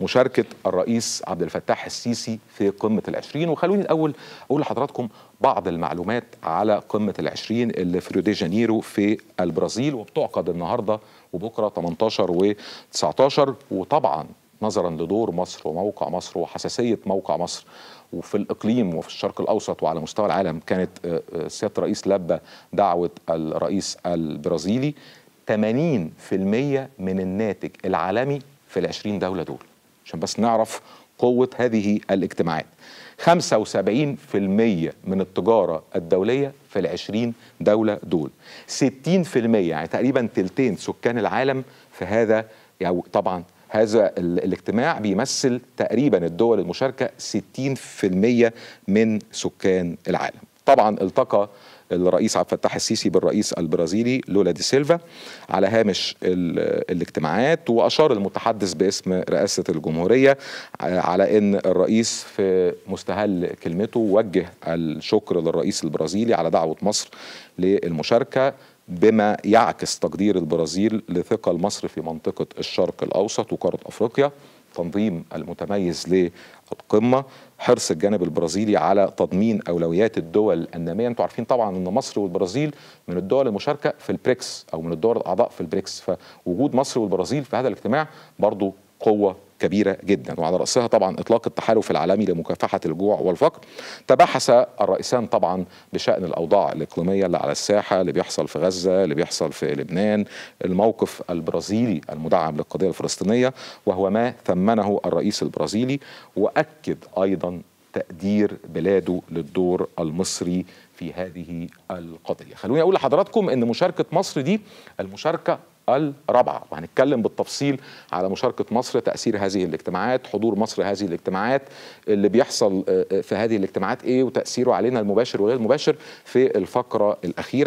مشاركة الرئيس عبد الفتاح السيسي في قمة العشرين وخلوني الأول أقول لحضراتكم بعض المعلومات على قمة العشرين اللي في ريو دي جانيرو في البرازيل وبتعقد النهاردة وبكرة 18 و 19 وطبعا نظرا لدور مصر وموقع مصر وحساسية موقع مصر وفي الإقليم وفي الشرق الأوسط وعلى مستوى العالم كانت آه، آه، سيادة الرئيس لبى دعوة الرئيس البرازيلي 80% من الناتج العالمي في العشرين دولة دول عشان بس نعرف قوة هذه الاجتماعات 75% من التجارة الدولية في العشرين دولة دول 60% يعني تقريبا تلتين سكان العالم في هذا يعني طبعا هذا الاجتماع بيمثل تقريبا الدول المشاركة 60% من سكان العالم طبعا التقى الرئيس عبد الفتاح السيسي بالرئيس البرازيلي لولا دي سيلفا على هامش الاجتماعات واشار المتحدث باسم رئاسه الجمهوريه آه، على ان الرئيس في مستهل كلمته وجه الشكر للرئيس البرازيلي على دعوه مصر للمشاركه بما يعكس تقدير البرازيل لثقل مصر في منطقه الشرق الاوسط وقاره افريقيا التنظيم المتميز للقمة حرص الجانب البرازيلي على تضمين أولويات الدول النامية أنتوا عارفين طبعا أن مصر والبرازيل من الدول المشاركة في البريكس أو من الدول الأعضاء في البريكس فوجود مصر والبرازيل في هذا الاجتماع برضو قوة كبيرة جدا وعلى رأسها طبعا إطلاق التحالف العالمي لمكافحة الجوع والفقر تباحث الرئيسان طبعا بشأن الأوضاع الإقليمية اللي على الساحة اللي بيحصل في غزة اللي بيحصل في لبنان الموقف البرازيلي المدعم للقضية الفلسطينية وهو ما ثمنه الرئيس البرازيلي وأكد أيضا تقدير بلاده للدور المصري في هذه القضية خلوني أقول لحضراتكم أن مشاركة مصر دي المشاركة الرابعة وهنتكلم بالتفصيل على مشاركة مصر تأثير هذه الاجتماعات حضور مصر هذه الاجتماعات اللي بيحصل آه، آه، في هذه الاجتماعات إيه وتأثيره علينا المباشر وغير المباشر في الفقرة الأخيرة